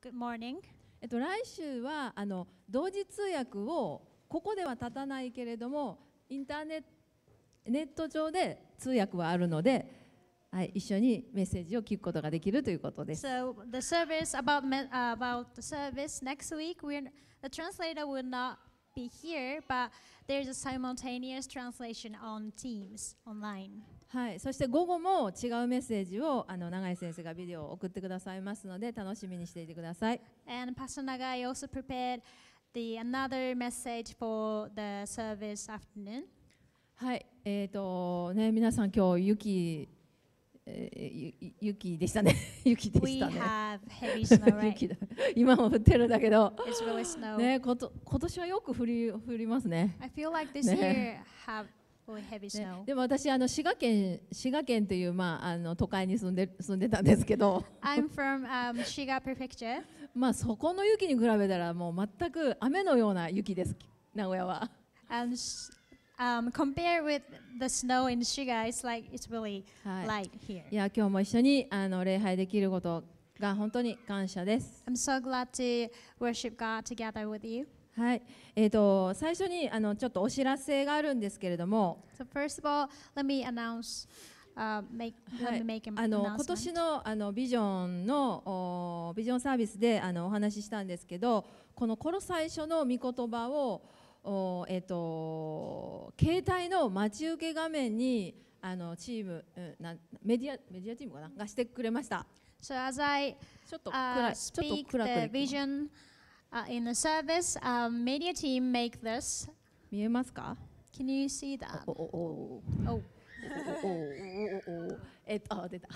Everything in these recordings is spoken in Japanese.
Good morning. えっと来週はあの同時通訳をここでは立たないけれどもインターネットネット上で通訳はあるので、はい、一緒にメッセージを聞くことができるということです。So the service about me,、uh, about the service next week, we the translator will not be here, but there's a simultaneous translation on Teams online. はい、そして午後も違うメッセージをあの永井先生がビデオを送ってくださいますので楽しみにしていてください。はい、えっ、とね皆さん今日雪雪でしたね。雪 でしたね。雪だ。今も降ってるんだけど。ねこと今年はよく降り降りますね。I feel like this year have ね、でも私あの滋賀県滋賀県というまああの都会に住んで住んでたんですけど。I'm from、um, Shiga Prefecture. まあそこの雪に比べたらもう全く雨のような雪です名古屋は。And Um, compared with the snow in Shiga, it's like it's really light here. いや今日も一緒にあの礼拝できることが本当に感謝です。I'm so glad to worship God together with you. はい、えっ、ー、と最初にあのちょっとお知らせがあるんですけれども。So first of all, let me announce. あの今年のあのビジョンのビジョンサービスであのお話ししたんですけどこの「この最初の御言葉を」を、えーと、携帯の待ち受け画面にあのチーム、うなメディアメディアチームかながしてくれました。So as I, ちょっと暗い、uh, ちょっと暗く。Uh, in the service, um, media team make this. 見えますか Can you see that? おおおおおおえっとあ出た。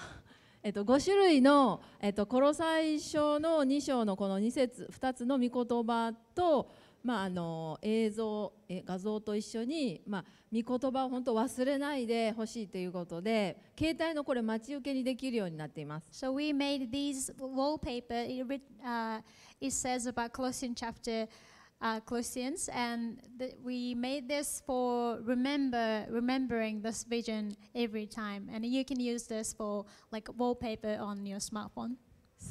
えっと、5種類の、えっと、コロサイ書の2章のこの2節2つの御言葉とまあ、あの映像え画像と一緒に、まあ、御言葉を本当忘れないでほしいということで携帯のこれ待ち受けにできるようになっています。So we made these wallpaper. It,、uh, it says about Colossian chapter. Uh, Colossians, and we made this for remember remembering this vision every time. And you can use this for like wallpaper on your smartphone.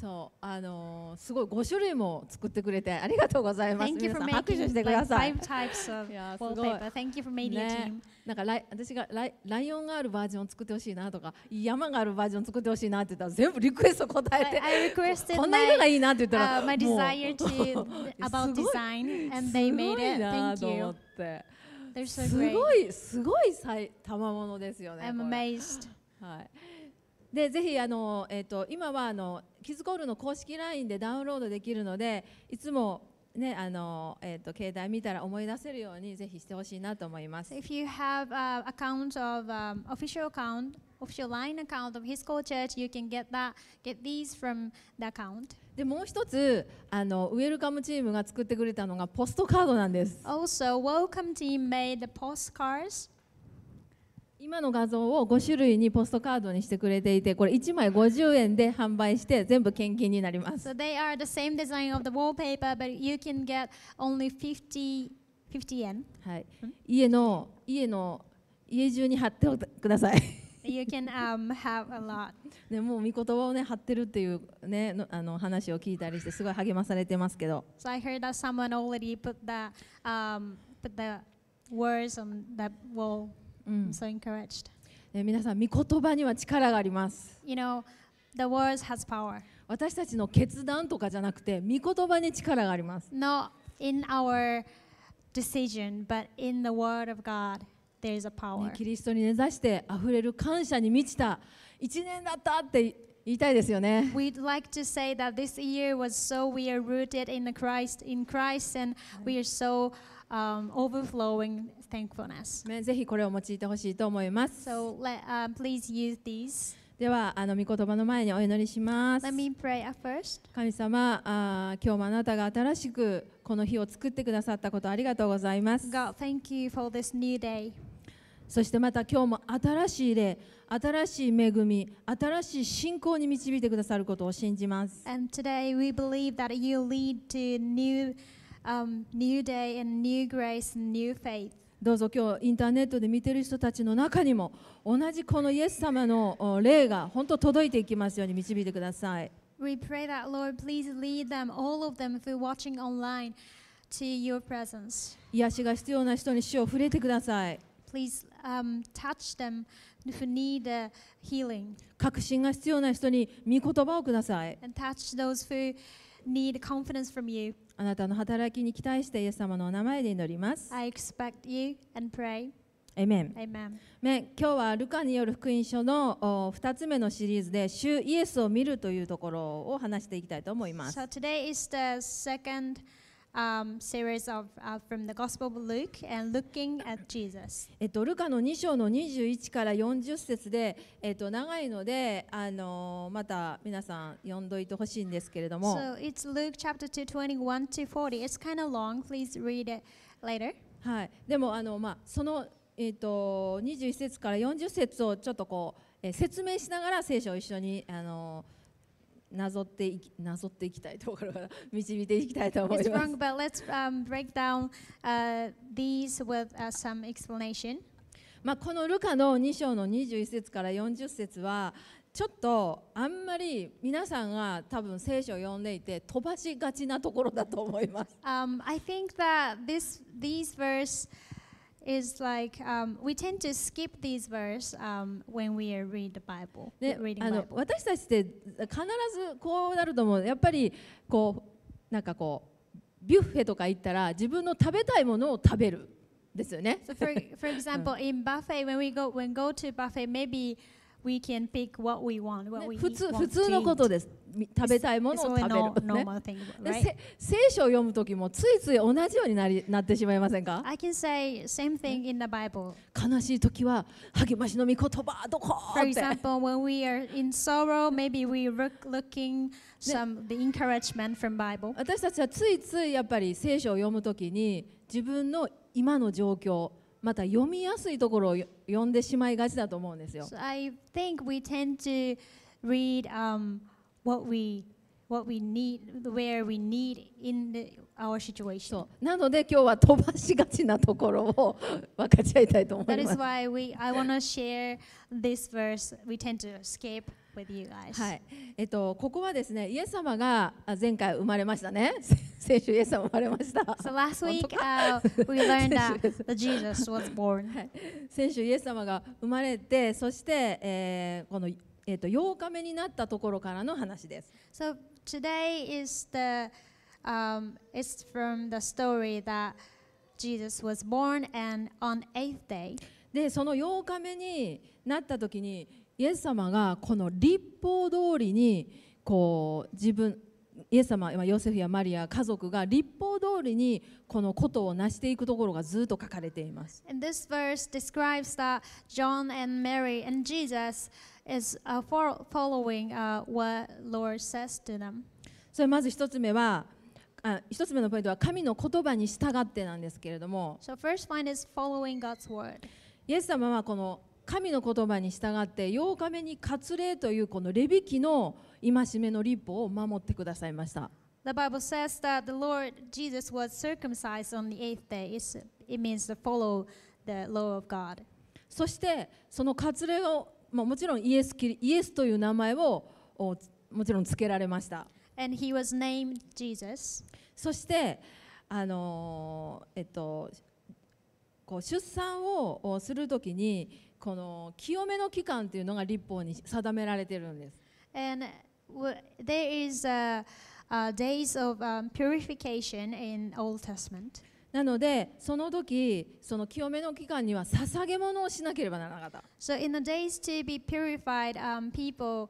そうあのー、すごい五種類も作ってくれてありがとうございます。皆さん拍手してください。l i e types of すごい。Thank you for m i team. なんかライ私がライライオンがあるバージョン作ってほしいなとか山があるバージョン作ってほしいなって言ったら全部リクエスト答えて。I, I requested こんな色がいいなって言ったら、uh, my desire to about design and they made it. Thank you. すごいすごいさいものですよね。I'm amazed. はい。でぜひあの、えーと、今はあのキズコールの公式 LINE でダウンロードできるのでいつもねあのえっ、ー、と携帯見たら思い出せるようにぜひしてほしいなと思います。If you have a account of、um, official account, official line account of His c o l l Church, you can get that get these from the account. でもう一つあのウェルカムチームが作ってくれたのがポストカードなんです。Also, welcome team made the postcards. 今の画像を5種類にポストカードにしてくれていて、これ1枚50円で販売して全部献金になります。So they are the same design of the wallpaper, but you can get only 50, 50 yen. はい。家の家の家中に貼ってください。You can、um, have a lot. でもう御言葉をね貼ってるっていうねのあの話を聞いたりしてすごい励まされてますけど。So I heard that someone already put the、um, put the words on that wall. so encouraged. 皆さん、御言葉には力があります。You know, the words has power. 私たちの決断とかじゃなくて、御言葉に力があります。Not in our decision, but in the word of God. There is a power. キリストに根ざしてあふれる感謝に満ちた一年だったって言いたいですよね。We'd like to say that this year was so we are rooted in the Christ, in Christ, and we are so、uh, um, overflowing thankfulness. ね、ぜひこれを用いてほしいと思います。So let, uh, please use these. では、あの御言葉の前にお祈りします Let。me pray at first. 神様、あー今日もあなたが新しくこの日を作ってくださったことありがとうございます。God, thank you for this new day. そしてまた今日も新しい霊、新しい恵み、新しい信仰に導いてくださることを信じます。And today we believe that you lead to new um, new day and new grace and new faith. どうぞ今日インターネットで見てる人たちの中にも同じこのイエス様の霊が本当届いていきますように導いてください。We pray that Lord, please lead them, all of them, if you're watching online, to your presence. 癒しが必要な人に主を触れてください。Please、um, touch them who need a healing. 確信が必要な人に御言葉をください。And touch those who need confidence from you. あなたの働きに期待してイエス様のお名前で祈ります。I expect you and pray. エメン Amen. 今日はルカによる福音書のお2つ目のシリーズで「主イエスを見る」というところを話していきたいと思います。So today is the second um, series of, uh, from the Gospel of Luke and looking at Jesus. えっと、ルカの2章の21から40節で、えっと、長いので、あのまた皆さん読んどいてほしいんですけれども。So it's Luke chapter 2, 21 to 40. It's kind of long. Please read it later. はい。でも、あの、まあ、その、えっと、21節から40節をちょっとこう、えー、説明しながら聖書を一緒に、あのーなぞっていきなぞっていきたいところから 導いていきたいと思います。まあこのルカの2章の21節から40節はちょっとあんまり皆さんが多分聖書を読んでいて飛ばしがちなところだと思います。Um, I think that this these verse is like um, we tend to skip these verse um, when we read the Bible. で、あの私たちって必ずこうなると思やっぱりこうなんかこうビュッフェとか行ったら自分の食べたいものを食べるですよね。So for for example, in buffet when we go when go to buffet maybe we can pick what we want, what we 普通普通のことです。食べたいものを食べる、ね、聖書を読むときもついつい同じようになりなってしまいませんか I can say same thing in the Bible. 悲しいときは励ましの御言葉どこって For example, when we are in sorrow, maybe we look looking some the encouragement from Bible. 私たちはついついやっぱり聖書を読むときに自分の今の状況また読みやすいところを読んでしまいがちだと思うんですよ。なので今日は飛ばしがちなところを分かち合いたいと思います。with you guys. はい。えっとここはですね、イエス様が前回生まれましたね。先週イエス様生まれました。So last week、uh, we learned that the Jesus was born. はい。先週イエス様が生まれて、そして、えー、このえっ、ー、と8日目になったところからの話です。So today is the um it's from the story that Jesus was born and on eighth day. でその8日目になった時にイエス様がこの立法通りにこう自分イエス様ヨセフやマリア家族が立法通りにこのことを成していくところがずっと書かれています。And this verse describes that John and Mary and Jesus is following what Lord says to them. それまず一つ目はあ一つ目のポイントは神の言葉に従ってなんですけれども。So first point is following God's word. イエス様はこの神の言葉に従って8日目に割礼というこのレビキの戒めの立法を守ってくださいました。The Bible says that the Lord Jesus was circumcised on the eighth day. It's, it means to follow the law of God. そしてその割礼を、まあ、もちろんイエスイエスという名前をもちろん付けられました。And he was named Jesus. そしてあのえっとこう出産をするときにこの清めの期間というのが立法に定められているんです。And there is a, a days of um, purification in Old Testament. なので、その時、その清めの期間には捧げ物をしなければならなかった。So in the days to be purified,、um, people、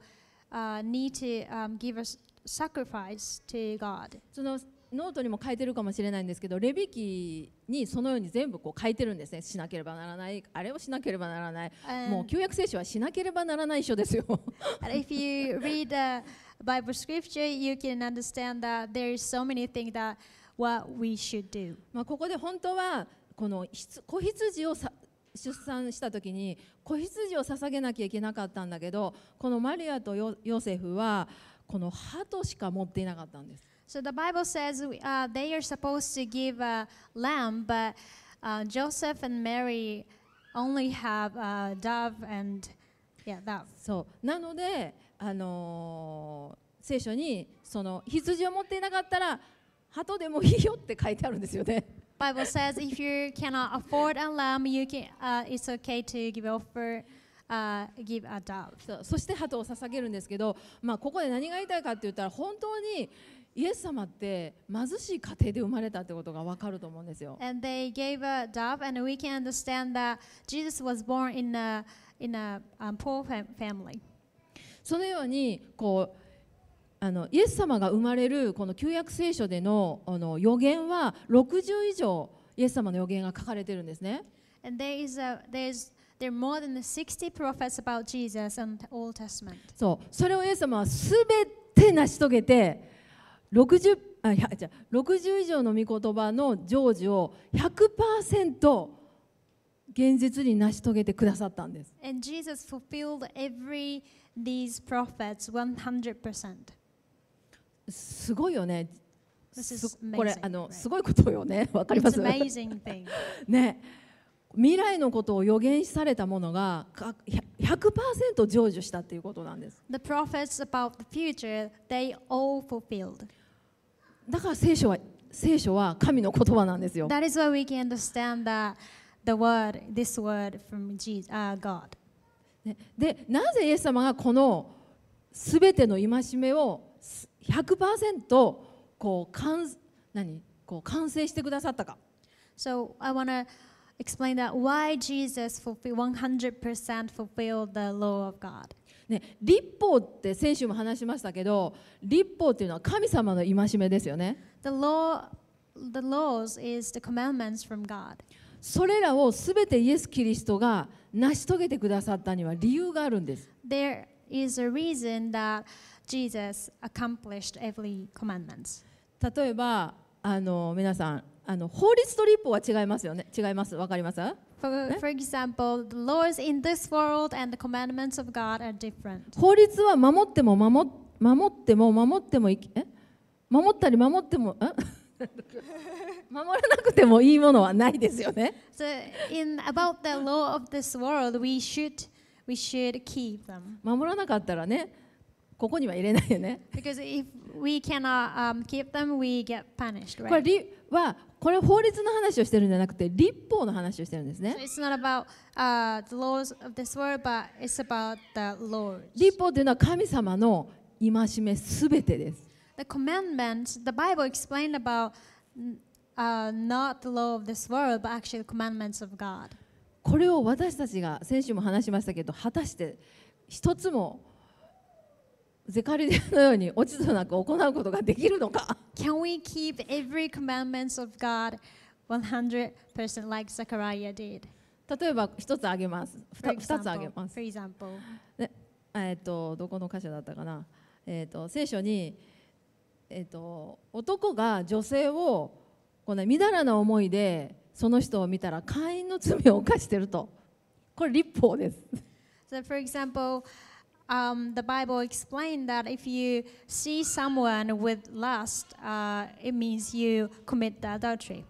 uh, need to、um, give a sacrifice to God. そのノートにも書いてるかもしれないんですけどレビ記にそのように全部こう書いてるんですねしなければならないあれをしなければならない、もう旧約聖書はしなければならない書ですよ。if you read、h Bible scripture, you can understand that there is so many things that what we should do. まあここで本当はこの子羊をさ出産した時に子羊を捧げなきゃいけなかったんだけどこのマリアとヨヨセフはこの歯としか持っていなかったんです。So the Bible says we,、uh, they are supposed to give a lamb, but uh, Joseph and Mary only have a dove and yeah, dove. So, なので、あのー、聖書にその羊を持っていなかったら鳩でもいいよって書いてあるんですよね。Bible says if you cannot afford a lamb, you can,、uh, it's okay to give offer. Uh, give a dove. そして鳩を捧げるんですけど、まあ、ここで何が言いたいかって言ったら本当にイエス様って貧しい家庭で生まれたってことがわかると思うんですよ。And they gave a dove, and we can understand that Jesus was born in a, in a poor family. そのようにこうあのイエス様が生まれるこの旧約聖書でのあの予言は60以上イエス様の予言が書かれてるんですね。And there is a, there's There are more than 60 prophets about Jesus in the Old Testament. そう、それをイエス様はすべて成し遂げて、60あいやじゃ60以上の御言葉の成就を100%現実に成し遂げてくださったんです。And Jesus fulfilled every these prophets 100%. すごいよね。これあの、right? すごいことよね。わかりますね。未来のことを予言されたものが100%成就したということなんです。The prophets about the future, they all fulfilled. だから聖書は聖書は神の言葉なんですよ。That is why we can understand that the word, this word from Jesus,、uh, God. で、なぜイエス様がこのすべての戒めを100%こう完何こう完成してくださったか。So I w a n n a explain that why Jesus fulfilled 100% fulfilled the law of God. ね、立法って先週も話しましたけど立法っていうのは神様の戒めですよね。The law, the laws is the commandments from God. それらをすべてイエス・キリストが成し遂げてくださったには理由があるんです。There is a reason that Jesus accomplished every commandment. 例えばあの皆さんあの法律と立法は違いますよね違いますわかります法律は守っても守守っても守ってもいけ守ったり守ってもえ 守らなくてもいいものはないですよね。守らなかったらね、ここにはいれないよね。これこれ法律の話をしてるんじゃなくて立法の話をしてるんですね。So、it's not about、uh, the laws of this world, but it's about the Lord. 立法というのは神様の戒めすべてです。The commandments, the Bible explained about、uh, not the law of this world, but actually the commandments of God. これを私たちが先週も話しましたけど、果たして一つもゼカリヤのように落ち度なく行うことができるのか Can we keep every commandments of God 100% like Zechariah did? 例えば一つあげます。二つあげます。For example. えっ、とどこの箇所だったかな。えっ、ー、と聖書にえっ、ー、と男が女性をこのみだらな思いでその人を見たら会員の罪を犯してると。これ立法です。So for example. um, the Bible explained that if you see someone with lust, uh, it means you commit the adultery.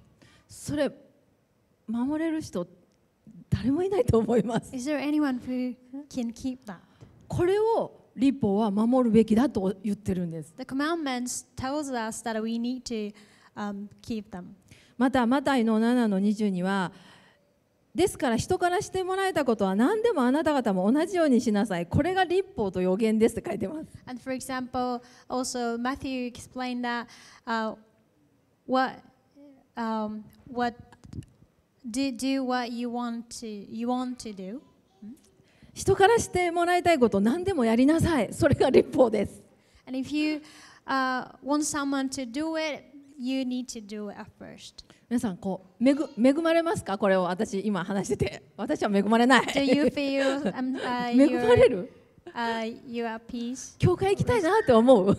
それ守れる人誰もいないと思います。Is there anyone who can keep that? これを立法は守るべきだと言ってるんです。The commandments tells us that we need to、um, keep them. また、マタイの7の20には、ですから人からしてもらえたことは何でもあなた方も同じようにしなさい。これが立法と予言ですって書いてます。And for example, also Matthew explained that、uh, what, um, what do, do what you want to, you want to do. 人からしてもらいたいこと何でもやりなさい。それが立法です。And if you、uh, want someone to do it, you need to do at first. 皆さんこう恵恵まれますかこれを私今話してて私は恵まれない。Do you feel、um, uh, 恵まれる Uh, you are peace. 教会行きたいなって思う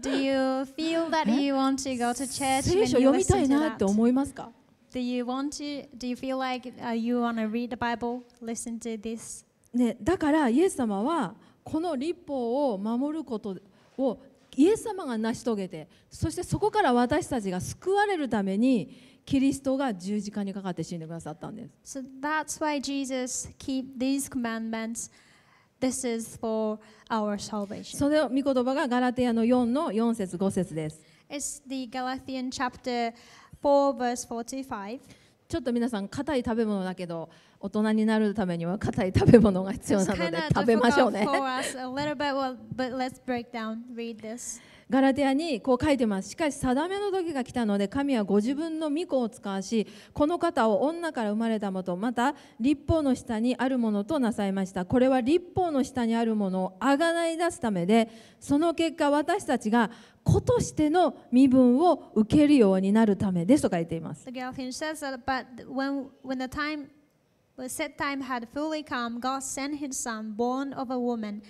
Do you feel that you want to go to church 聖書読みたいなって思いますか Do you want to, do you feel like、uh, you want to read the Bible, listen to this? ね、だからイエス様はこの立法を守ることをイエス様が成し遂げてそしてそこから私たちが救われるためにキリストが十字架にかかって死んでくださったんです。So that's why Jesus keep these commandments. This is for our salvation. それを御言葉がガラテヤの4の4節5節です。It's the Galatian chapter 4 verse 45. ちょっと皆さん硬い食べ物だけど大人になるためには硬い食べ物が必要なので食べましょうね。ガラテヤにこう書いてますしかし定めの時が来たので神はご自分の御子を使わしこの方を女から生まれたもとまた立法の下にあるものとなさいましたこれは立法の下にあるものをあがない出すためでその結果私たちが子としての身分を受けるようになるためですと書いています。But set time had fully come, God sent his son, born of a woman,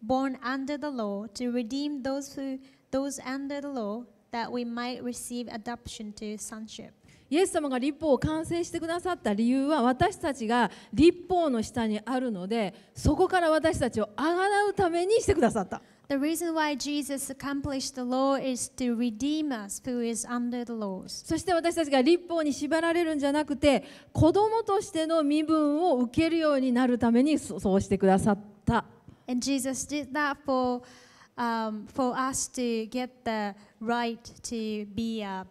born under the law, to redeem those who those under the law, that we might receive adoption to sonship. イエス様が立法を完成してくださった理由は私たちが立法の下にあるのでそこから私たちをあがらうためにしてくださった。The reason why Jesus accomplished the law is to redeem us who is under the laws. そして私たちが立法に縛られるんじゃなくて子供としての身分を受けるようになるためにそうしてくださった。And Jesus did that for um, for us to get the right to be a,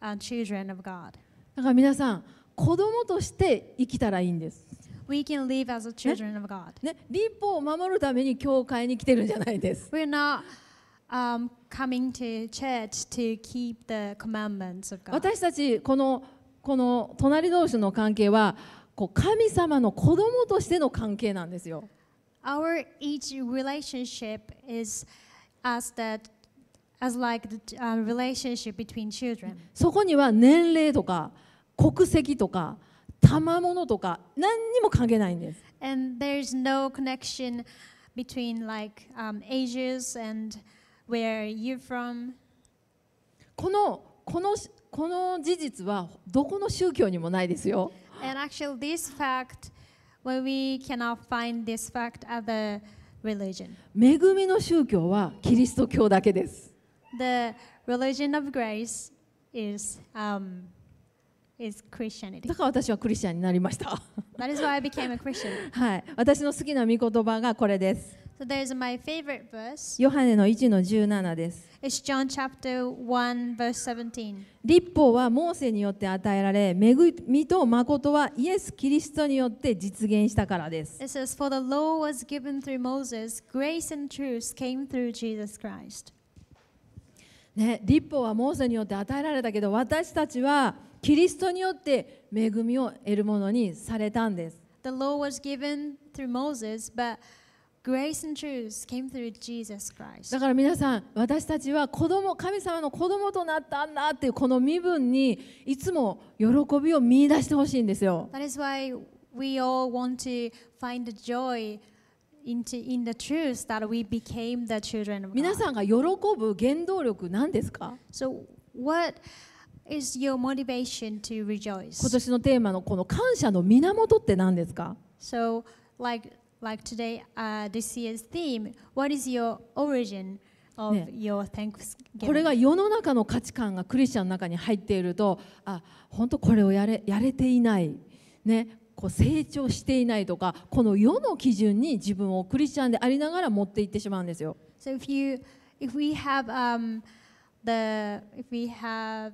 a children of God. だから皆さん、子供として生きたらいいんです。We can live as a children of God. ね、立法を守るために教会に来てるんじゃないです。We're not um, coming to church to keep the commandments of God. 私たちこのこの隣同士の関係はこう神様の子供としての関係なんですよ。Our each relationship is as that as like the relationship between children. そこには年齢とか国籍とか賜物とか何にも関係ないんです。And there's no connection between like、um, ages and where you're from. このこのこの事実はどこの宗教にもないですよ。And actually this fact, when we cannot find this fact at the religion. 恵みの宗教はキリスト教だけです。The religion of grace is,、um, is Christianity. だから私はクリスチャンになりました。That is why I became a Christian. はい。私の好きな御言葉がこれです。So there's my favorite verse. ヨハネの1の17です。It's John chapter 1 verse 17. 立法はモーセによって与えられ、恵みと誠はイエス・キリストによって実現したからです。It says, For the law was given through Moses, grace and truth came through Jesus Christ. ね、立法はモーセによって与えられたけど、私たちはキリストによって恵みを得るものにされたんです。The law was given through Moses, but Grace and truth came through Jesus Christ. だから皆さん、私たちは子供神様の子供となったんだっていうこの身分にいつも喜びを見出してほしいんですよ。That is why we all want to find the joy into, in the truth that we became the children of God. 皆さんが喜ぶ原動力何ですか so, what is your motivation to rejoice? 今年のテーマのこの感謝の源って何ですか so, like like today, uh, this year's theme, what is your origin? Of your t h a n k s これが世の中の価値観がクリスチャンの中に入っているとあ本当これをやれやれていない、ね、こう成長していないとかこの世の基準に自分をクリスチャンでありながら持っていってしまうんですよ。So if you, if we have, um, the, if we have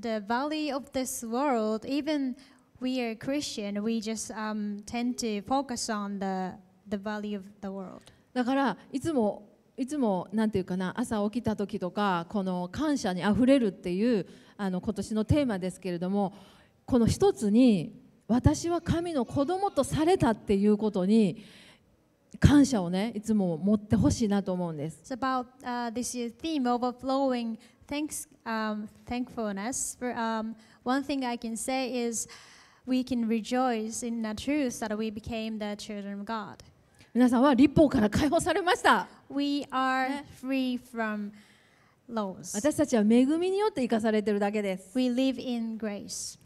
the valley of this world, even we are Christian, we just um, tend to focus on the, the value of the world. だからいつもいつもなんていうかな朝起きた時とかこの感謝にあふれるっていうあの今年のテーマですけれどもこの一つに私は神の子供とされたっていうことに感謝をねいつも持ってほしいなと思うんです。It's about、uh, this year's theme overflowing thanks、um, thankfulness. For, um, one thing I can say is we can rejoice in the truth that we became the children of God. 皆さんは立法から解放されました。We are free from laws. 私たちは恵みによって生かされているだけです。We live in grace.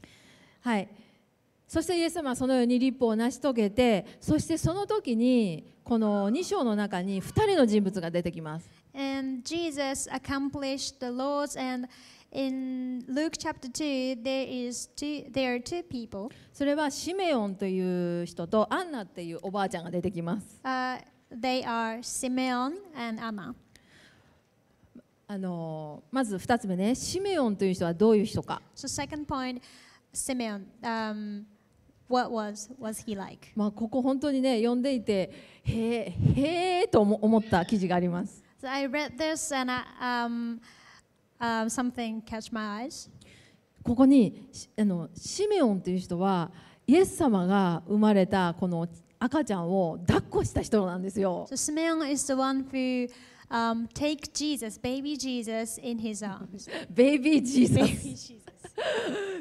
はい。そしてイエス様はそのように立法を成し遂げて、そしてその時にこの2章の中に2人の人物が出てきます。And Jesus accomplished the laws and In Luke chapter 2, there, is two, there are two people. それはシメオンという人とアンナっていうおばあちゃんが出てきます。Uh, they are Simeon and Anna. あのまず2つ目ね、シメオンという人はどういう人か。So second point, Simeon.、Um, What was, was he like? まあここ本当にね読んでいてへえへえと思った記事があります。So I read this and I, um, uh, something catch my eyes. ここにあのシメオンという人はイエス様が生まれたこの赤ちゃんを抱っこした人なんですよ。So, Simeon is the one who um, take Jesus, baby Jesus, in his arms. baby Jesus. Baby Jesus.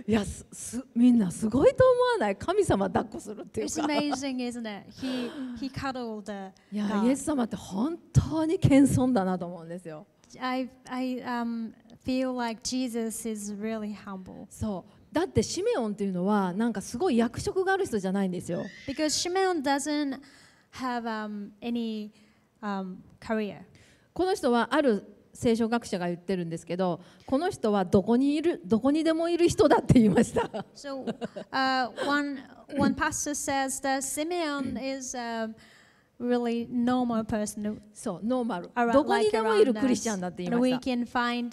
いやすすみんなすごいと思わない神様抱っこするっていうか。It's amazing, isn't it? He, he cuddled the いや、イエス様って本当に謙遜だなと思うんですよ。I, I, um, feel like Jesus is really humble. そうだってシメオンっていうのはなんかすごい役職がある人じゃないんですよ。Because Shimeon doesn't have、um, any、um, career. この人はある聖書学者が言ってるんですけど、この人はどこにいるどこにでもいる人だって言いました。So、uh, one one pastor says that Simeon is、um, really normal person. そう、ノーマル。どこにでもいるクリスチャンだって言いました。We can find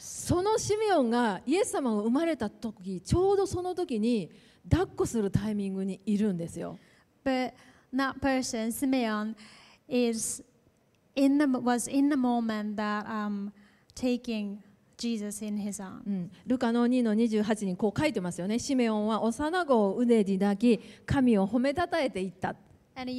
そのシメオンがイエス様が生まれた時ちょうどその時に抱っこするタイミングにいるんですよ。Jesus in his a r ルカの2の28にこう書いてますよね。シメオンは幼子を腕に抱き、神を褒めたえていった。And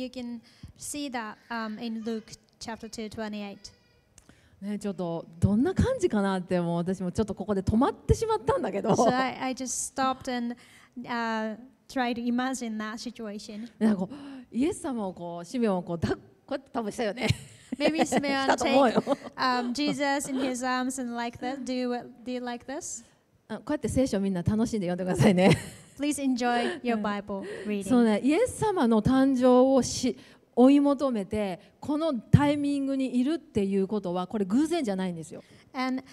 ね、ちょっとどんな感じかなってもう私もちょっとここで止まってしまったんだけど。So、I, I just stopped and、uh, tried to imagine that situation. なんかイエス様をこうシメオンをこうだこうやって多分したよね。Maybe Simeon take um, Jesus in his arms and like that. Do you do you like this? こうやって聖書をみんな楽しんで読んでくださいね。Please enjoy your Bible reading. そうね、イエス様の誕生をし追い求めてこのタイミングにいるっていうことはこれ偶然じゃないんですよ。And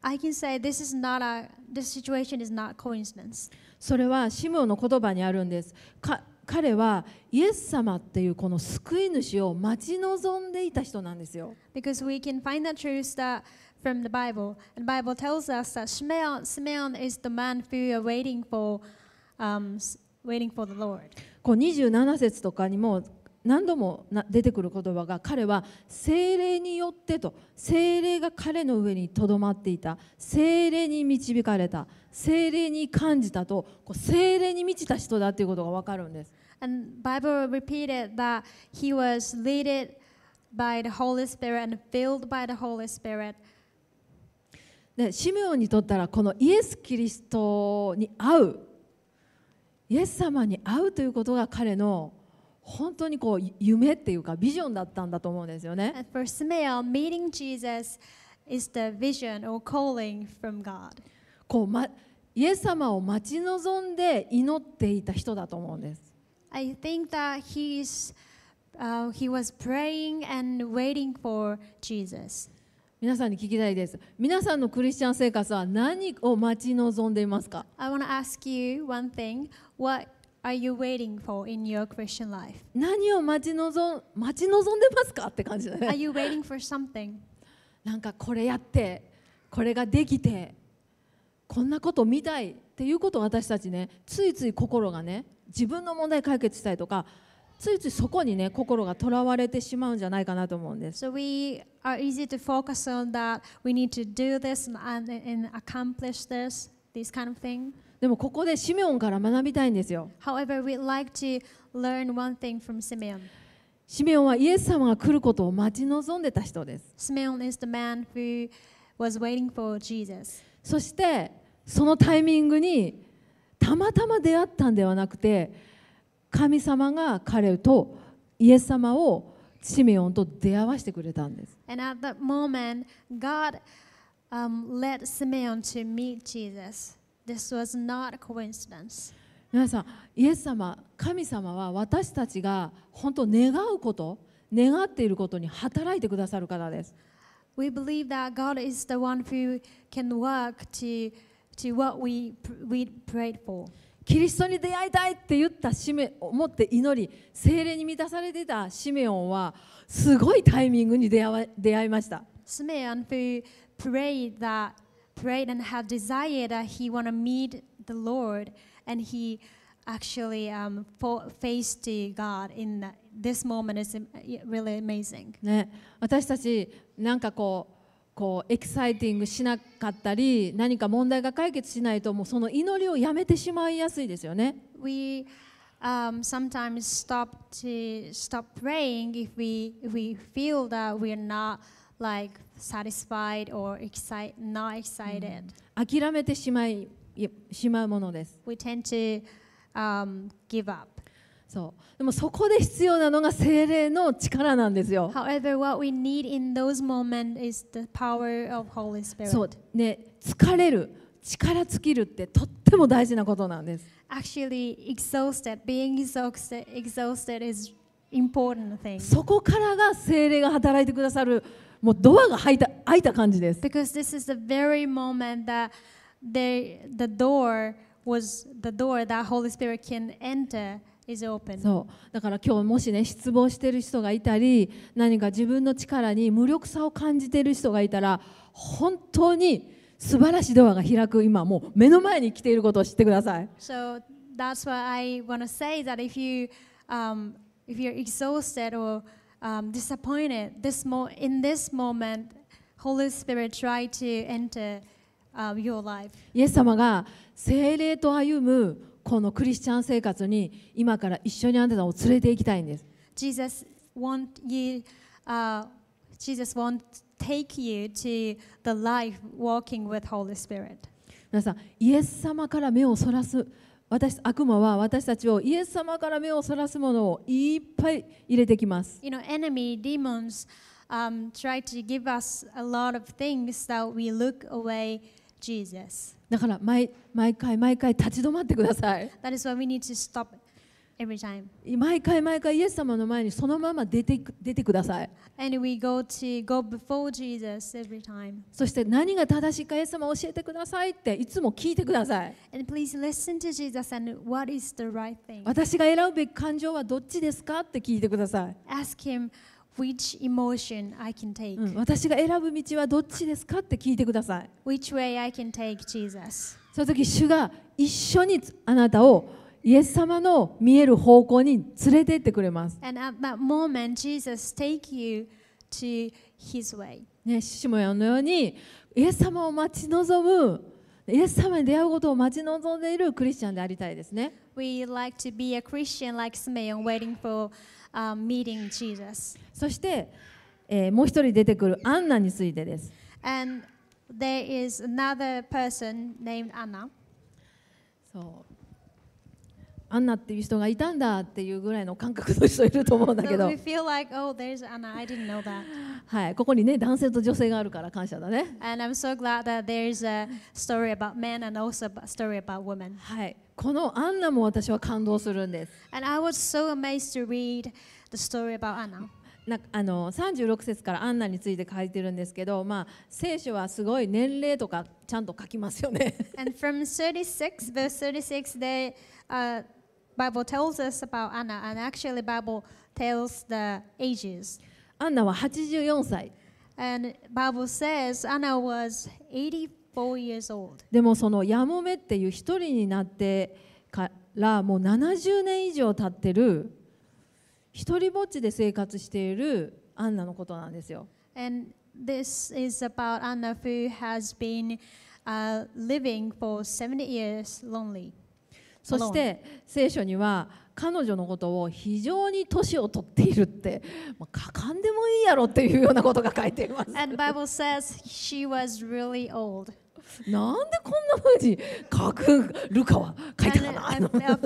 I can say this is not a this situation is not coincidence. それはシムオの言葉にあるんです。か彼はイエス様っていうこの救い主を待ち望んでいた人なんですよ。Because we can find that truth that from the Bible. And Bible tells us that Simeon, Simeon is the man who are waiting for um waiting for the Lord. こう27節とかにも何度も出てくる言葉が彼は精霊によってと精霊が彼の上にとどまっていた精霊に導かれた精霊に感じたとこう精霊に満ちた人だということが分かるんです。And Bible repeated that he was led by the Holy Spirit and filled by the Holy Spirit. でシメオンにとったらこのイエス・キリストに会うイエス様に会うということが彼の本当にこう夢っていうかビジョンだったんだと思うんですよね。For Smell, meeting Jesus is the vision or calling from God. こう、ま、イエス様を待ち望んで祈っていた人だと思うんです。I think that he's, uh, he was praying and waiting for Jesus. 皆さんに聞きたいです。皆さんのクリスチャン生活は何を待ち望んでいますか I want to ask you one thing. What are you waiting for in your Christian life? 何を待ち望待ち望んでますかって感じだね。Are you waiting for something? なんかこれやって、これができて、こんなこと見たいっていうことを私たちね、ついつい心がね、自分の問題解決したいとか、ついついそこにね心がとらわれてしまうんじゃないかなと思うんです。So we are easy to focus on that. We need to do this and, a n accomplish this, t h i s kind of t h i n g でもここでシメオンから学びたいんですよ。However, we'd like to learn one thing from Simeon. シメオンはイエス様が来ることを待ち望んでた人です。Simeon is the man who was waiting for Jesus. そしてそのタイミングにたまたま出会ったんではなくて神様が彼とイエス様をシメオンと出会わせてくれたんです。And at that moment, God、um, led Simeon to meet Jesus. This was not a coincidence. 皆さん、イエス様、神様は私たちが本当願うこと、願っていることに働いてくださる方です。We believe that God is the one who can work to, to what we, we prayed for. キリストに出会いたいって言った使命思って祈り、精霊に満たされてたシメオンはすごいタイミングに出会出会いました。シメオン who prayed that prayed and had d e s i r e that he want to meet the Lord, and he actually um, faced God in this moment is really amazing. 私たちなんかこう。こうエキサイティングしなかったり何か問題が解決しないともうその祈りをやめてしまいやすいですよね。We um, sometimes stop to stop praying if we, if we feel that we are not like satisfied or excite, not excited. 諦めてしまいしまうものです。We tend to、um, give up. そうでもそこで必要なのが精霊の力なんですよ。However, what we need in those moments is the power of Holy Spirit. そうね、疲れる、力尽きるってとっても大事なことなんです。Actually, exhausted, being exhausted, exhausted is important thing. そこからが精霊が働いてくださる。もうドアが開いた開いた感じです。Because this is the very moment that they, the door was the door that Holy Spirit can enter. そうだから今日もしね失望してる人がいたり何か自分の力に無力さを感じてる人がいたら本当に素晴らしいドアが開く今もう目の前に来ていることを知ってください。So that's why I want to say that if you、um, if you're exhausted or um, disappointed this mo- in this moment, Holy Spirit try to enter uh, your life. イエス様が聖霊と歩むこのクリスチャン生活に今から一緒にあなたを連れて行きたいんです。Jesus want you, uh, Jesus want take you to the life walking with Holy Spirit. 皆さん、イエス様から目をそらす。私悪魔は私たちをイエス様から目をそらすものをいっぱい入れてきます。You know, enemy, demons, um, try to give us a lot of things that we look away Jesus. だから毎毎回毎回立ち止まってください。That is why we need to stop every time. 毎回毎回イエス様の前にそのまま出て出てください。And we go to go before Jesus every time. そして何が正しいかイエス様教えてくださいっていつも聞いてください。And please listen to Jesus and what is the right thing. 私が選ぶべき感情はどっちですかって聞いてください。Ask him which emotion I can take.、うん、私が選ぶ道はどっちですかって聞いてください。Which way I can take Jesus. その時主が一緒にあなたをイエス様の見える方向に連れて行ってくれます。Moment, シモヤのように、イエス様を待ち望む、イエス様に出会うことを待ち望んでいるクリスチャンでありたいですね。そして、えもう一人出てくるアンナについてです。そう。アンナっていう人がいたんだっていうぐらいの感覚の人いると思うんだけど、はい、ここにね男性と女性があるから感謝だね。はい、このアンナも私は感動するんです。And I was so amazed to read the story about Anna. なあの36節からアンナについて書いてるんですけど、まあ、聖書はすごい年齢とかちゃんと書きますよね。And from 36 verse 36 they、uh, Bible tells us about Anna, and actually Bible tells the ages. アンナは84歳。And Bible says Anna was 84 years old. でもそのやもめっていう一人になってからもう70年以上経ってる一人ぼっちで生活しているアンナのことなんですよ。And this is about Anna who has been、uh, living for 70 years lonely. そして聖書には彼女のことを非常に年を取っているって、まあ、かかんでもいいやろっていうようなことが書いています。And Bible says she was really old. なんでこんなふうに書くルカは書いたかな l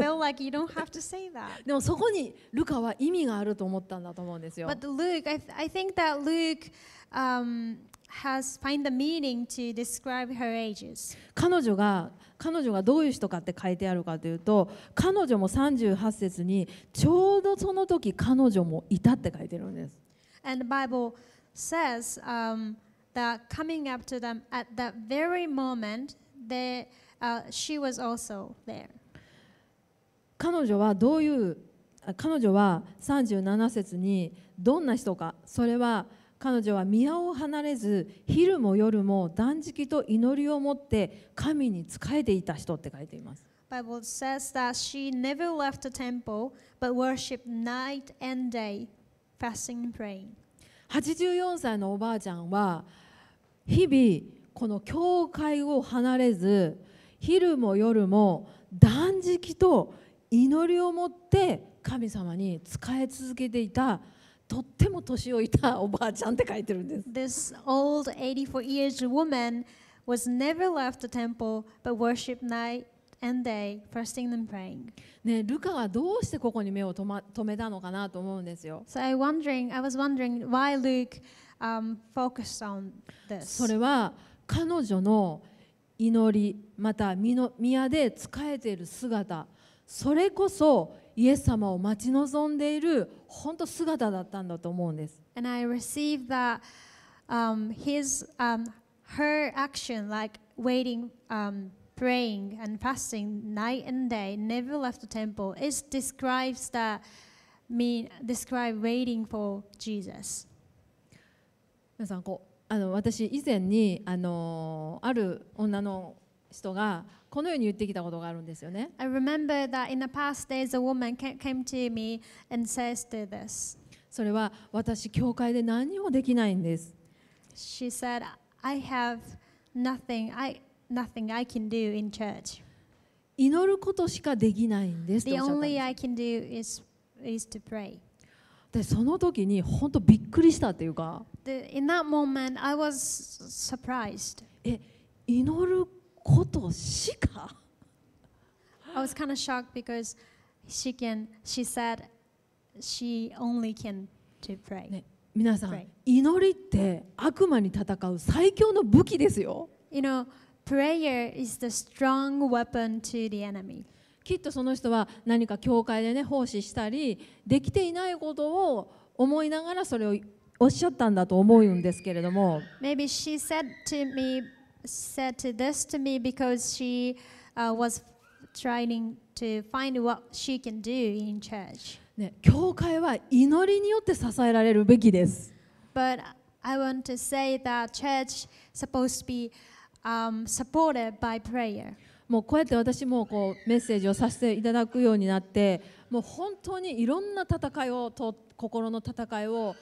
でもそこにルカは意味があると思ったんだと思うんですよ。But Luke, I, I think that Luke、um, has f n d the meaning to describe her ages. 彼女が彼女がどういう人かって書いてあるかというと彼女も38節にちょうどその時彼女もいたって書いてるんです。And the Bible says、um, that coming up to them at that very moment they,、uh, she was also there. 彼女はどういう彼女は37節にどんな人かそれは彼女は宮を離れず昼も夜も断食と祈りを持って神に仕えていた人って書いています。Bible says that she never left the temple but w o r s h i p e d night and day, fasting and praying. 84歳のおばあちゃんは日々この教会を離れず昼も夜も断食と祈りを持って神様に仕え続けていた人とっても年老いたおばあちゃんって書いてるんです。This old 84 years woman was never left the temple but worshipped night and day, fasting and praying. ねルカはどうしてここに目を止,、ま、止めたのかなと思うんですよ。So I, wondering, I was wondering why Luke、um, focused on this. それは彼女の祈り、また宮で仕えている姿、それこそイエス様を待ち望んでいる本当姿だったんだと思うんです。And I received that, um, his, um, her action, like waiting, um, praying and fasting night and day, never left the temple, it describes that mean, describe waiting for Jesus. 皆さんこうあの私以前にあのある女の人がこのように言ってきたことがあるんですよね。I remember that in the past days a woman came to me and says to this. それは私、教会で何もできないんです。She said, I have nothing I, nothing I can do in church. 祈ることしかできないんです。The only I can do is, is to pray. で、その時に本当びっくりしたっていうか。The, in that moment, I was surprised. え、祈ることしか I was kind of shocked because she can she said she only can to pray、ね、皆さん、pray. 祈りって悪魔に戦う最強の武器ですよ You know, prayer is the strong weapon to the enemy. きっとその人は何か教会でね奉仕したりできていないことを思いながらそれをおっしゃったんだと思うんですけれども。Maybe she said to me said this to me because she uh, was trying to find what she can do in church. ね、教会は祈りによって支えられるべきです。But I want to say that church supposed to be、um, supported by prayer. もうこうやって私もこうメッセージをさせていただくようになってもう本当にいろんな戦いをと心の戦いを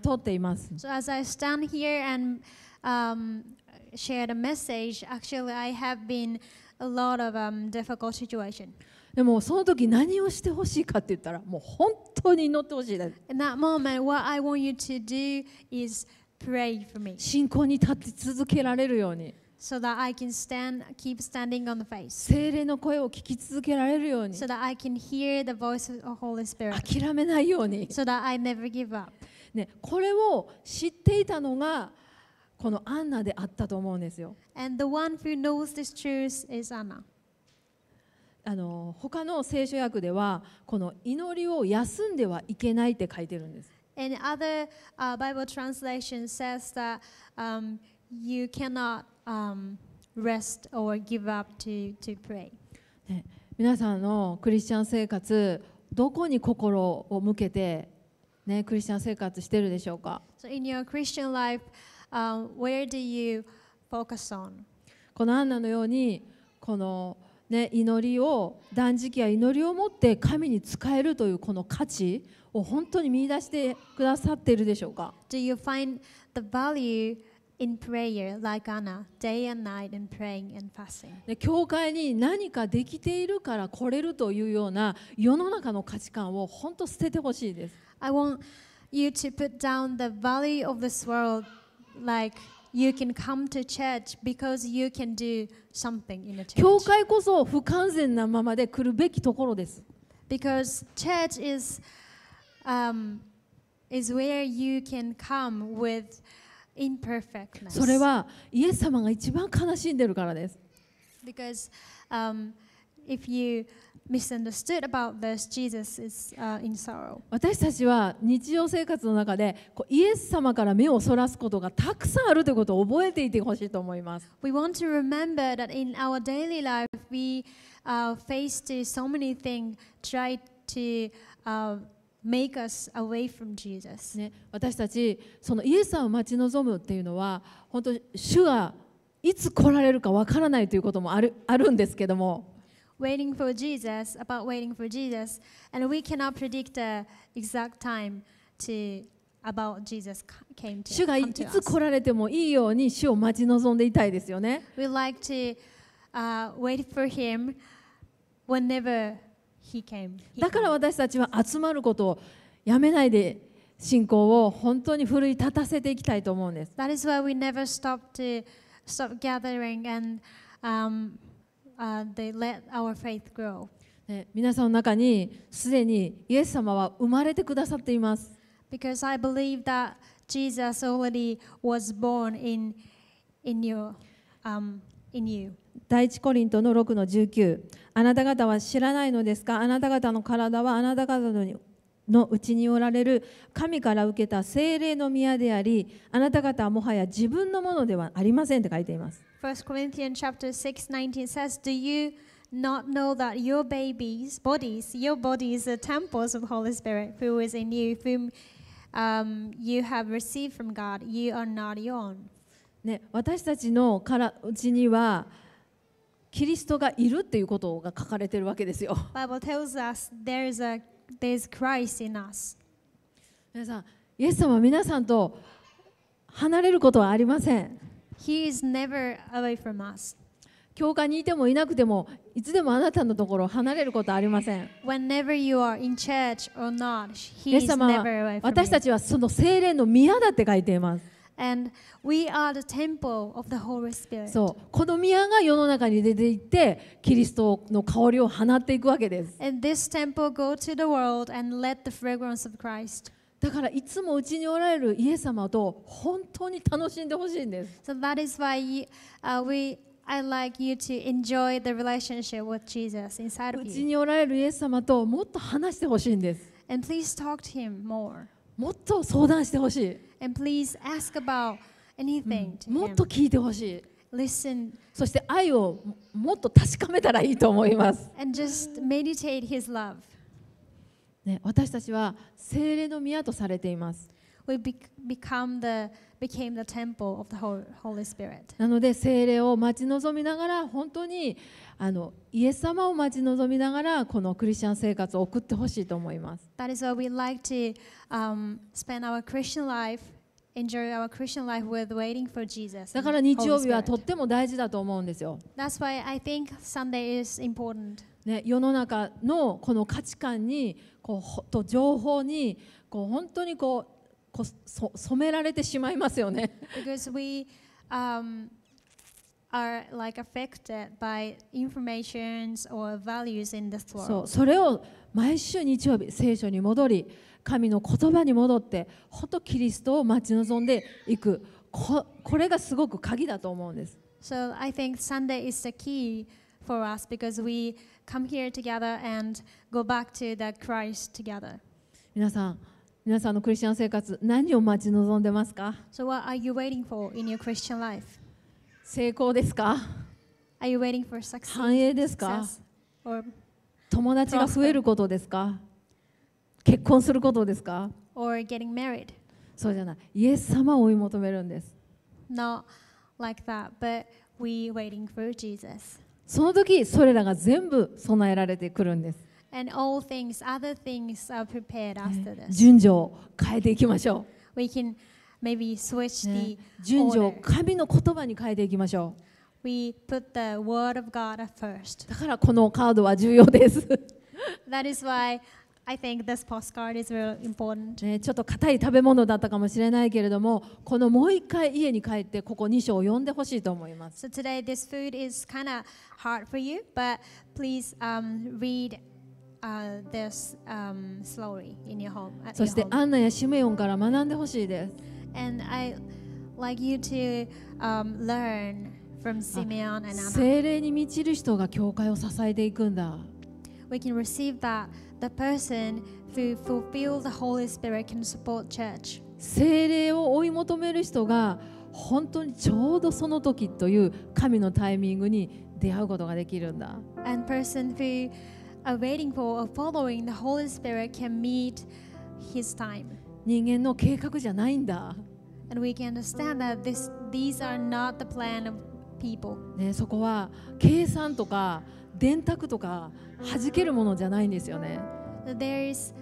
通っています。So as I stand here and、um, shared a message, actually, I have been a lot of u difficult situation. でもその時何をしてほしいかって言ったらもう本当に祈ってほしいです。信仰に立って続けられるように。s 精霊の声を聞き続けられるように。諦めないように。ね、これを知っていたのが。このアンナであったと思うんですよ。And the one who knows this truth is Anna. あの他の聖書訳ではこの祈りを休んではいけないって書いてるんです。And other、uh, Bible translation says that、um, you cannot、um, rest or give up to, to pray. ね、皆さんのクリスチャン生活どこに心を向けて、ね、クリスチャン生活してるでしょうか、so、in your Christian life, uh, where do you focus on? このアンナのようにこの、ね、祈りを断食や祈りを持って神に使えるというこの価値を本当に見出してくださっているでしょうか Do you find the value in prayer like Anna, day and night in praying and fasting? で教会に何かできているから来れるというような世の中の価値観を本当捨ててほしいです。I want you to put down the value of this world like you can come to church because you can do something in the church. 教会こそ不完全なままで来るべきところです。Because church is, um, is where you can come with imperfectness. それはイエス様が一番悲しんでるからです。Because、um, if you misunderstood about this, Jesus is、uh, in sorrow. 私たちは日常生活の中でこうイエス様から目をそらすことがたくさんあるということを覚えていてほしいと思います。We want to remember that in our daily life we、uh, face to so many things try to、uh, make us away from Jesus. ね、私たちそのイエス様を待ち望むっていうのは本当主がいつ来られるかわからないということもあるあるんですけども。waiting for Jesus, about waiting for Jesus, and we cannot predict the exact time to about Jesus came to 主がいつ来られてもいいように主を待ち望んでいたいですよね。We like to、uh, wait for him whenever he c a m e だから私たちは集まることをやめないで信仰を本当に奮い立たせていきたいと思うんです。That is why we never stop to stop gathering and、um, they let our faith grow. 皆さんの中にすでにイエス様は生まれてくださっています。Because I believe that Jesus already was born in, in, your, um, in you. 第一コリントの6の19。あなた方は知らないのですかあなた方の体はあなた方のうちにおられる神から受けた精霊の宮でありあなた方はもはや自分のものではありませんと書いています。1 Corinthians chapter 6, 19 says, Do you not know that your babies, bodies, your bodies are temples of the Holy Spirit who is in you, whom um, you have received from God? You are not your own. ね、私たちのからうちにはキリストがいるっていうことが書かれてるわけですよ。Bible tells us there is a, there is Christ in us. 皆さん、イエス様は皆さんと離れることはありません。He is never away from us. 教会にいてもいなくてもいつでもあなたのところを離れることはありません。Whenever you are in church or not, he is never away from you. 私たちはその精霊の宮だって書いています。And we are the temple of the Holy Spirit. そう、この宮が世の中に出ていって、キリストの香りを放っていくわけです。And this temple go to the world and let the fragrance of Christ. だからいつもうちにおられるイエス様と本当に楽しんでほしいんです。So that is why you,、uh, we I like you to enjoy the relationship with Jesus inside of you. うちにおられるイエス様ともっと話してほしいんです。And please talk to him more. もっと相談してほしい。And please ask about anything to him. もっと聞いてほしい。Listen. そして愛をもっと確かめたらいいと思います。And just meditate his love. ね、私たちは精霊の宮とされています。We become the, became the temple of the Holy Spirit. なので精霊を待ち望みながら本当にあのイエス様を待ち望みながらこのクリスチャン生活を送ってほしいと思います。That is why we like to、um, spend our Christian life Enjoy our Christian life with waiting for Jesus. だから日曜日はとっても大事だと思うんですよ。That's why I think Sunday is important. ね、世の中のこの価値観にこうと情報にこう本当にこうこそ染められてしまいますよね。Because we、um, are like affected by i n f o r m a t i o n or values in this world. そうそれを毎週日曜日聖書に戻り神の言葉に戻って本当キリストを待ち望んでいくここれがすごく鍵だと思うんです。So I think Sunday is the key. for us because we come here together and go back to the Christ together. 皆さん、皆さんのクリスチャン生活、何を待ち望んでますか So what are you waiting for in your Christian life? 成功ですか Are you waiting for success? 繁栄ですか s u s s 友達が増えることですか結婚することですか or getting married? そうじゃない。イエス様を追い求めるんです。Not like that, but we waiting for Jesus. その時それらが全部備えられてくるんです。And all things, other things are prepared after this. 順序を変えていきましょう。We can maybe switch the 順序を神の言葉に変えていきましょう。We put the word of God first. だからこのカードは重要です。That is why I think this postcard is very important. ね、ちょっと硬い食べ物だったかもしれないけれども、このもう一回家に帰ってここ2章を読んでほしいと思います。So today this food is kind of hard for you, but please、um, read Uh, this, um, slowly in your home, そしてアンナやシメヨンから学んでほしいです。And I like you to, um, learn from Simeon and Anna. 精霊に満ちる人が教会を支えていくんだ。we can receive that the person who fulfill s the Holy Spirit can support church. 聖霊を追い求める人が本当にちょうどその時という神のタイミングに出会うことができるんだ。And person who are waiting for or following the Holy Spirit can meet his time. 人間の計画じゃないんだ。And we can understand that this, these are not the plan of people. ね、そこは計算とか。電卓とか弾けるものじゃないんですよね。There's,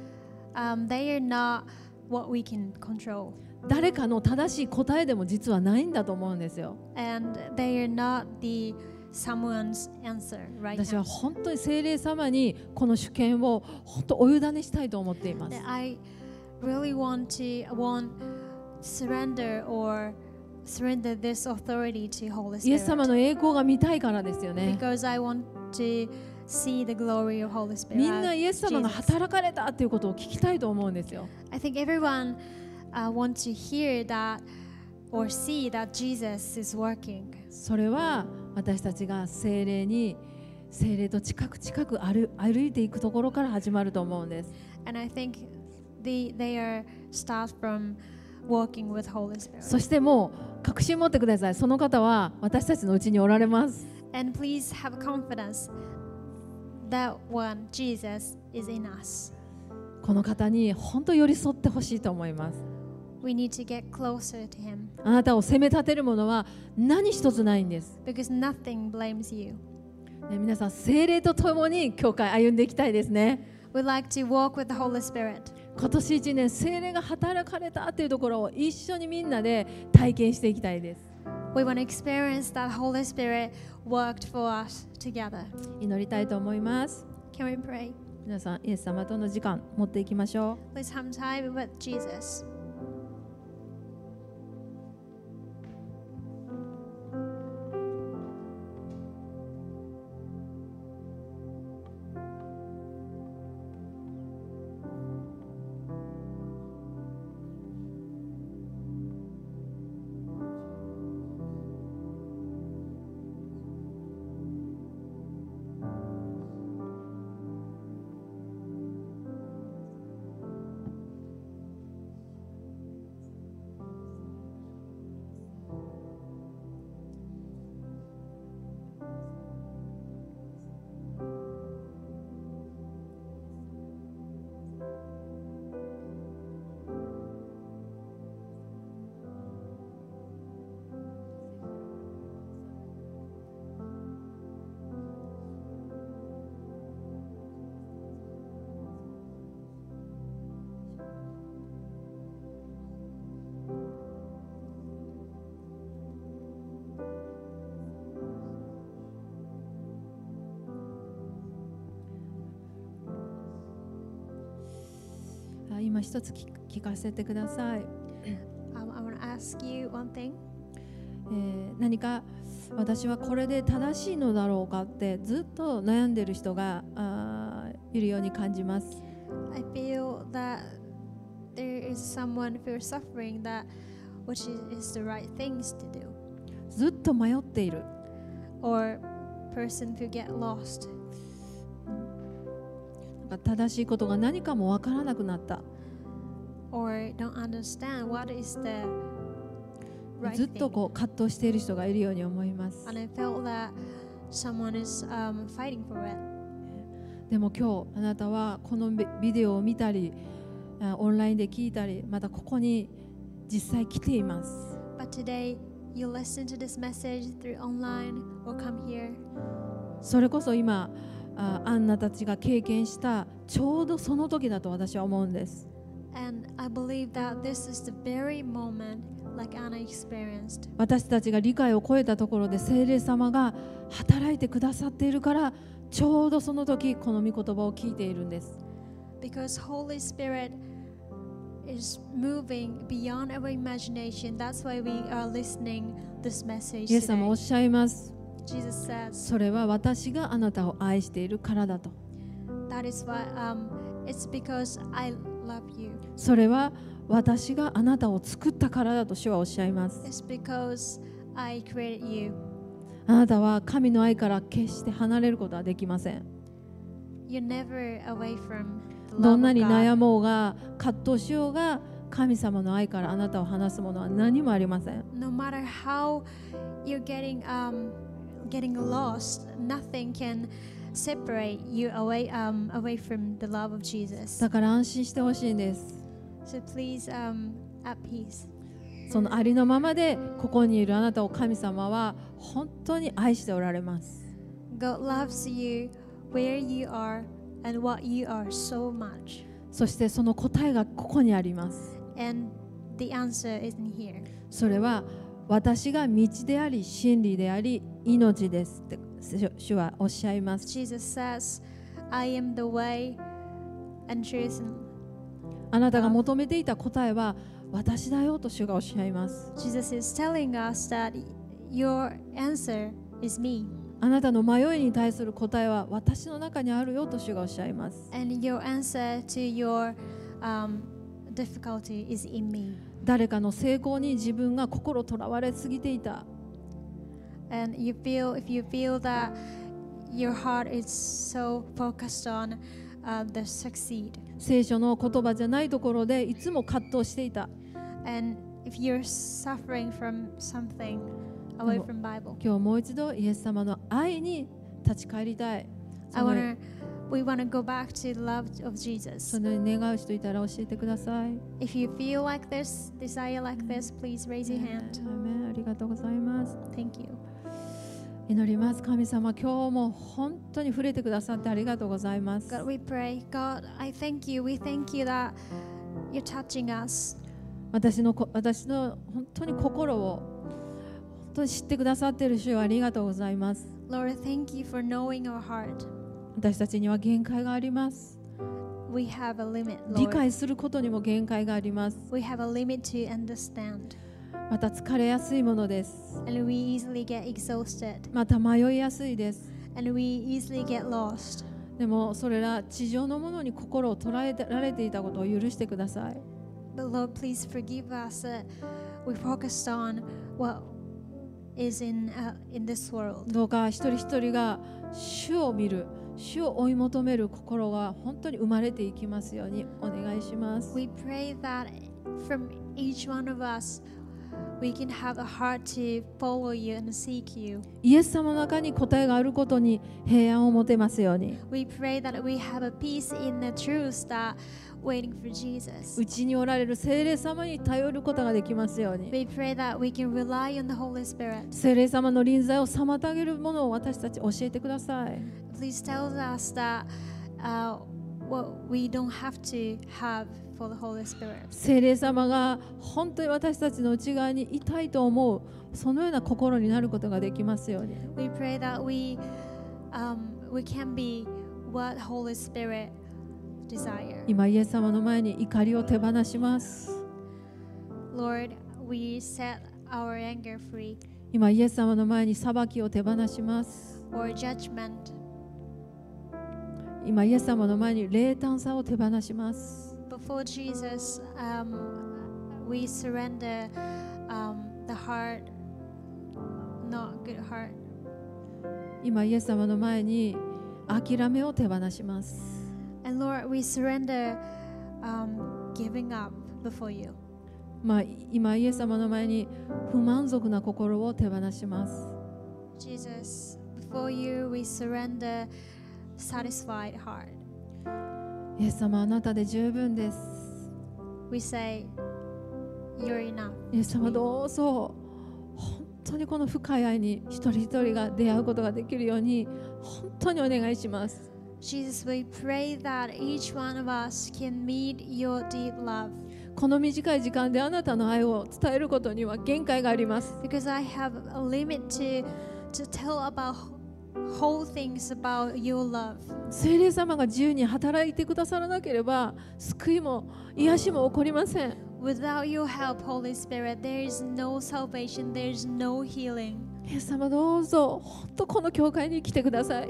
um, they are not what we can control. 誰かの正しい答えでも実はないんだと思うんですよ。And they are not the someone's answer right、now. 私は本当に聖霊様にこの主権を本当お委ねしたいと思っています。I really want to want surrender or surrender this authority to Holy Spirit. イエス様の栄光が見たいからですよね。Because I want to see the glory of Holy Spirit. みんなイエス様が働かれたということを聞きたいと思うんですよ。I think everyone、uh, wants to hear that or see that Jesus is working. それは私たちが精霊に精霊と近く近く歩歩いていくところから始まると思うんです。And I think the, they are start from walking with Holy Spirit. そしてもう確信持ってください。その方は私たちのうちにおられます。And please have confidence that one, Jesus, is in us. この方に本当寄り添ってほしいと思います。We need to get closer to him. あなたを責め立てるものは何一つないんです。Because nothing blames you. ね、皆さん、精霊とともに教会歩んでいきたいですね。We like to walk with the Holy Spirit. 今年1年、精霊が働かれたというところを一緒にみんなで体験していきたいです。We want to experience that Holy Spirit worked for us together. 祈りたいと思います。Can we pray? 皆さん、イエス様との時間持っていきましょう。Let's have time with Jesus. 今一つ聞かせてください。Um, I want to ask you one thing. えー、何か私はこれで正しいのだろうかってずっと悩んでる人があいるように感じます。I feel that there is someone who is suffering that which is the right things to do. ずっと迷っている。Or person who get lost. 正しいことが何かも分からなくなった。understand what is the right thing. ずっとこう葛藤している人がいるように思います。And I felt that someone is、um, fighting for it. でも今日あなたはこのビデオを見たり、オンラインで聞いたり、またここに実際来ています。But today, you listen to this message through online or come here. それこそ今、アンナたちが経験したちょうどその時だと私は思うんです。And I believe that this is the very moment like Anna experienced. 私たちが理解を超えたところで聖霊様が働いてくださっているからちょうどその時この御言葉を聞いているんです。Because Holy Spirit is moving beyond our imagination, that's why we are listening this message. イエス様おっしゃいます。Jesus says, それは私があなたを愛しているからだと。That is why、um, it's because I それは私があなたを作ったからだと主はおっしゃいます。あなたは神の愛から決して離れることはできません。どんなに悩もうが、葛藤しようが、神様の愛からあなたを話すものは何もありません。No matter how you're getting,、um, getting lost, nothing can separate you away, um, away from the love of Jesus. だから安心してほしいんです So please, um, at peace. そのありのままでここにいるあなたを神様は本当に愛しておられます God loves you where you are and what you are so much. そしてその答えがここにあります And the answer is in here. それは私が道であり真理であり命ですって主はおっしゃいます。Jesus says, I am the way and truth. あなたが求めていた答えは私だよと主がおっしゃいます。Jesus is telling us that your answer is me. あなたの迷いに対する答えは私の中にあるよと主がおっしゃいます。And your answer to your、um, difficulty is in me. 誰かの成功に自分が心とらわれすぎていた。and you feel if you feel that your heart is so focused on uh, the succeed 聖書の言葉じゃないところでいつも葛藤していた and if you're suffering from something away from Bible 今日もう一度イエス様の愛に立ち返りたい I wanna We want to go back to the love of Jesus. そのように願う人いたら教えてください。If you feel like this, desire like this, please raise your hand. ありがとうございます。Thank you. 祈ります神様今日も本当に触れてくださってありがとうございます God we pray God I thank you we thank you that you're touching us 私の私の本当に心を本当に知ってくださっている主よありがとうございます Lord thank you for knowing our heart 私たちには限界があります We have a limit, Lord. 理解することにも限界があります We have a limit to understand また疲れやすいものです。また迷いやすいです。でもそれら地上のものに心を捉えられていたことを許してください。どうか一人一人が主を見る。主を追い求める心が本当に生まれていきますようにお願いします。We can have a heart to follow you and seek you. イエス様の中に答えがあることに平安を持てますように。We pray that we have a peace in the truth that waiting for Jesus. うちにおられる聖霊様に頼ることができますように。We pray that we can rely on the Holy Spirit. 聖霊様の臨在を妨げるものを私たち教えてください。Please tell us that、uh, what we don't have to have. 聖霊様が本当に私たちの内側にいたいと思う、そのような心になることができますように。We pray that we,、um, we can be what Holy Spirit desire. 今、イエス様の前に怒りを手放します。Lord, we set our anger free. 今、イエス様の前に裁きを手放します。Or judgment. 今、イエス様の前に冷淡さを手放します。Before Jesus, um, we surrender um, the heart, not good heart. 今、イエス様の前に諦めを手放します。And Lord, we surrender、um, giving up before you. まあ、今、イエス様の前に不満足な心を手放します。Jesus, before you we surrender satisfied heart. イエス様あなたで十分です We say, You're enough. イエス様どうぞ本当にこの深い愛に一人一人が出会うことができるように本当にお願いします Jesus, we pray that each one of us can meet your deep love. この短い時間であなたの愛を伝えることには限界があります。Because I have a limit to, to tell about whole things about your love. 聖霊様が自由に働いてくださらなければ救いも癒しも起こりません。Without your help, Holy Spirit, there is no salvation, there is no healing. イエス様どうぞ本当この教会に来てください。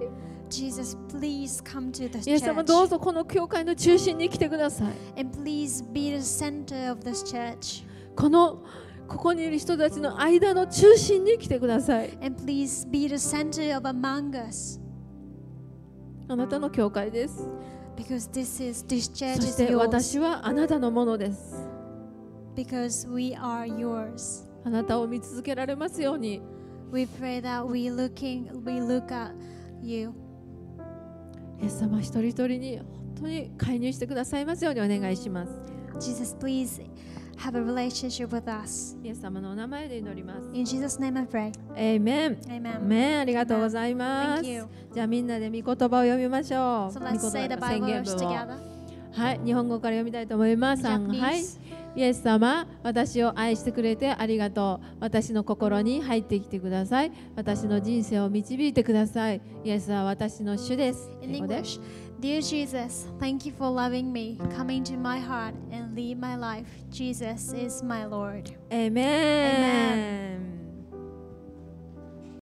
Jesus, please come to the church. イエス様どうぞこの教会の中心に来てください。And please be the center of this church. この教ここにいる人たちの間の中心に来てください。And please be the center of among us. あなたの教会です。Because this is, this church そして私はあなたのものです。Because we are yours. あなたを見続けられますように。We pray that we, looking, we look at you. イエス様一人一人に本当に介入してくださいますようにお願いします。Jesus, please. have a relationship with us. イエス様のお名前で祈ります。In Jesus' name I pray. Amen. Amen. ありがとうございます。じゃあみんなで御言葉を読みましょう。So、let's say the Bible together. はい、日本語から読みたいと思います。はい。イエス様、私を愛してくれてありがとう。私の心に入ってきてください。私の人生を導いてください。イエスは私の主です。In English, Dear Jesus, thank you for loving me. Come into my heart and lead my life. Jesus is my Lord. Amen. Amen.